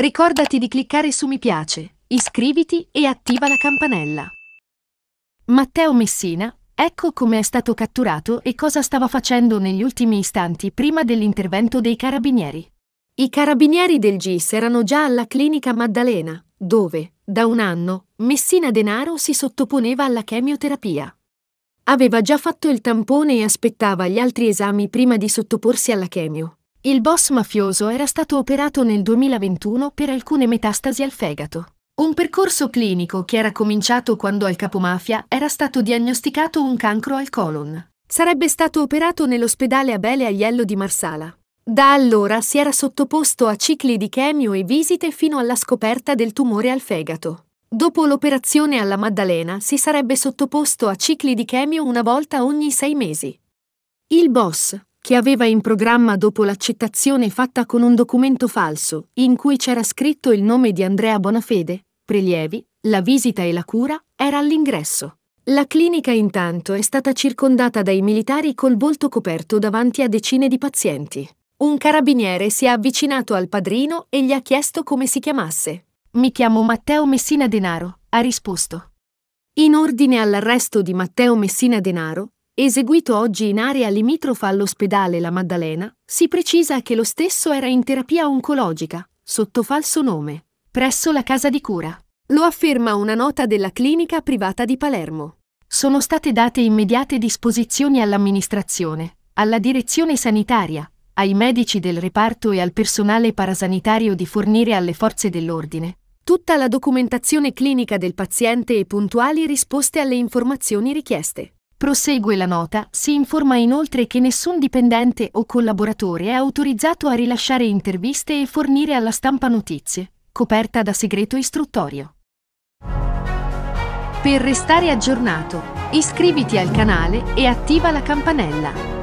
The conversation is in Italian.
Ricordati di cliccare su mi piace, iscriviti e attiva la campanella. Matteo Messina, ecco come è stato catturato e cosa stava facendo negli ultimi istanti prima dell'intervento dei carabinieri. I carabinieri del GIS erano già alla clinica Maddalena, dove, da un anno, Messina Denaro si sottoponeva alla chemioterapia. Aveva già fatto il tampone e aspettava gli altri esami prima di sottoporsi alla chemio. Il boss mafioso era stato operato nel 2021 per alcune metastasi al fegato. Un percorso clinico che era cominciato quando al capomafia era stato diagnosticato un cancro al colon. Sarebbe stato operato nell'ospedale Abele Aiello di Marsala. Da allora si era sottoposto a cicli di chemio e visite fino alla scoperta del tumore al fegato. Dopo l'operazione alla Maddalena si sarebbe sottoposto a cicli di chemio una volta ogni sei mesi. Il boss, che aveva in programma dopo l'accettazione fatta con un documento falso, in cui c'era scritto il nome di Andrea Bonafede, prelievi, la visita e la cura, era all'ingresso. La clinica intanto è stata circondata dai militari col volto coperto davanti a decine di pazienti. Un carabiniere si è avvicinato al padrino e gli ha chiesto come si chiamasse. Mi chiamo Matteo Messina Denaro, ha risposto. In ordine all'arresto di Matteo Messina Denaro, Eseguito oggi in area limitrofa all'ospedale La Maddalena, si precisa che lo stesso era in terapia oncologica, sotto falso nome, presso la casa di cura. Lo afferma una nota della clinica privata di Palermo. Sono state date immediate disposizioni all'amministrazione, alla direzione sanitaria, ai medici del reparto e al personale parasanitario di fornire alle forze dell'ordine tutta la documentazione clinica del paziente e puntuali risposte alle informazioni richieste. Prosegue la nota, si informa inoltre che nessun dipendente o collaboratore è autorizzato a rilasciare interviste e fornire alla stampa notizie, coperta da segreto istruttorio. Per restare aggiornato, iscriviti al canale e attiva la campanella.